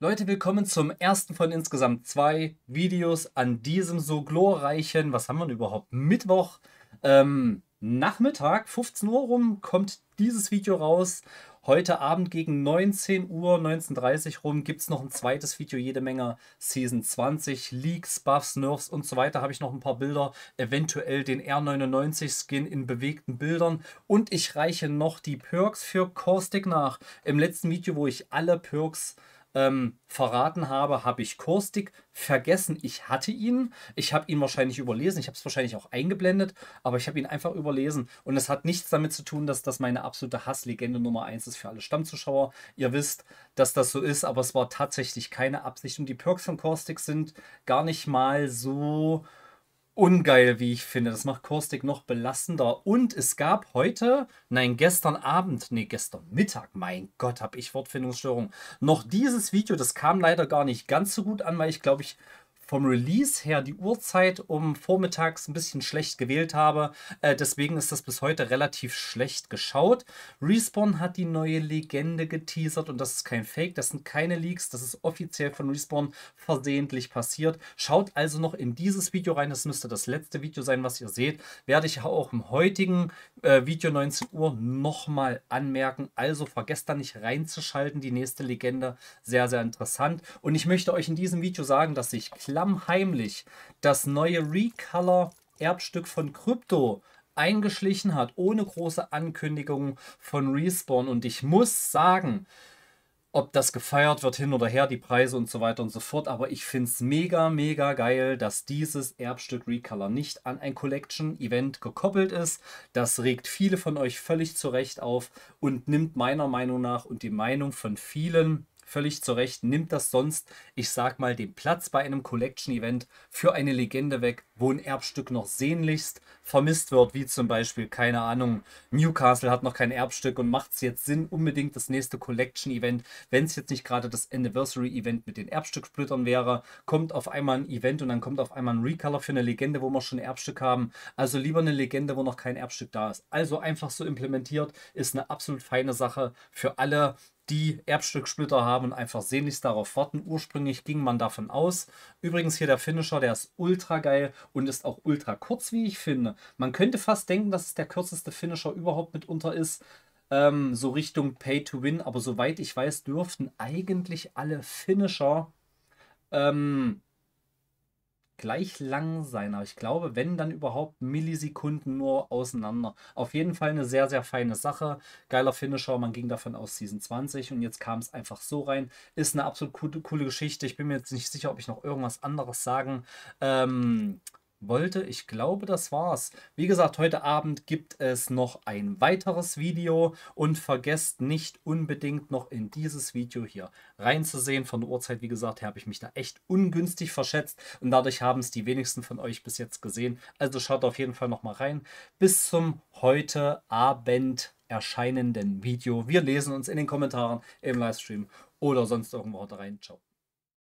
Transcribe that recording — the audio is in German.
Leute, willkommen zum ersten von insgesamt zwei Videos an diesem so glorreichen, was haben wir denn überhaupt, Mittwoch, ähm, Nachmittag, 15 Uhr rum, kommt dieses Video raus. Heute Abend gegen 19 Uhr, 19.30 Uhr rum gibt es noch ein zweites Video, jede Menge Season 20, Leaks, Buffs, Nerfs und so weiter. Habe ich noch ein paar Bilder, eventuell den R99-Skin in bewegten Bildern. Und ich reiche noch die Perks für Caustic nach. Im letzten Video, wo ich alle Perks äh, ähm, verraten habe, habe ich Kurstik vergessen. Ich hatte ihn. Ich habe ihn wahrscheinlich überlesen. Ich habe es wahrscheinlich auch eingeblendet, aber ich habe ihn einfach überlesen. Und es hat nichts damit zu tun, dass das meine absolute Hasslegende Nummer 1 ist für alle Stammzuschauer. Ihr wisst, dass das so ist, aber es war tatsächlich keine Absicht. Und die Perks von Kurstik sind gar nicht mal so ungeil, wie ich finde. Das macht Caustic noch belastender. Und es gab heute, nein, gestern Abend, nee, gestern Mittag, mein Gott, habe ich Wortfindungsstörung, noch dieses Video. Das kam leider gar nicht ganz so gut an, weil ich glaube, ich vom Release her die Uhrzeit um vormittags ein bisschen schlecht gewählt habe. Äh, deswegen ist das bis heute relativ schlecht geschaut. Respawn hat die neue Legende geteasert und das ist kein Fake, das sind keine Leaks, das ist offiziell von Respawn versehentlich passiert. Schaut also noch in dieses Video rein, das müsste das letzte Video sein, was ihr seht. Werde ich auch im heutigen äh, Video 19 Uhr nochmal anmerken. Also vergesst da nicht reinzuschalten, die nächste Legende. Sehr, sehr interessant. Und ich möchte euch in diesem Video sagen, dass ich klar heimlich das neue Recolor-Erbstück von Krypto eingeschlichen hat, ohne große Ankündigung von Respawn. Und ich muss sagen, ob das gefeiert wird hin oder her, die Preise und so weiter und so fort. Aber ich finde es mega, mega geil, dass dieses Erbstück Recolor nicht an ein Collection-Event gekoppelt ist. Das regt viele von euch völlig zurecht auf und nimmt meiner Meinung nach und die Meinung von vielen völlig zu Recht nimmt das sonst, ich sag mal, den Platz bei einem Collection-Event für eine Legende weg, wo ein Erbstück noch sehnlichst vermisst wird, wie zum Beispiel, keine Ahnung, Newcastle hat noch kein Erbstück und macht es jetzt Sinn, unbedingt das nächste Collection-Event, wenn es jetzt nicht gerade das Anniversary-Event mit den Erbstücksplittern wäre, kommt auf einmal ein Event und dann kommt auf einmal ein Recolor für eine Legende, wo wir schon ein Erbstück haben. Also lieber eine Legende, wo noch kein Erbstück da ist. Also einfach so implementiert, ist eine absolut feine Sache für alle, die Erbstücksplitter haben und einfach sehnlichst darauf warten. Ursprünglich ging man davon aus. Übrigens hier der Finisher, der ist ultra geil und ist auch ultra kurz, wie ich finde. Man könnte fast denken, dass es der kürzeste Finisher überhaupt mitunter ist. Ähm, so Richtung Pay to Win, aber soweit ich weiß, dürften eigentlich alle Finisher ähm, gleich lang sein, aber ich glaube, wenn dann überhaupt Millisekunden nur auseinander. Auf jeden Fall eine sehr, sehr feine Sache. Geiler Finisher, man ging davon aus Season 20 und jetzt kam es einfach so rein. Ist eine absolut coole, coole Geschichte. Ich bin mir jetzt nicht sicher, ob ich noch irgendwas anderes sagen ähm, wollte. Ich glaube, das war's. Wie gesagt, heute Abend gibt es noch ein weiteres Video und vergesst nicht unbedingt noch in dieses Video hier reinzusehen. Von der Uhrzeit, wie gesagt, habe ich mich da echt ungünstig verschätzt und dadurch haben es die wenigsten von euch bis jetzt gesehen. Also schaut auf jeden Fall nochmal rein. Bis zum heute Abend erscheinenden Video. Wir lesen uns in den Kommentaren im Livestream oder sonst irgendwo rein. Ciao.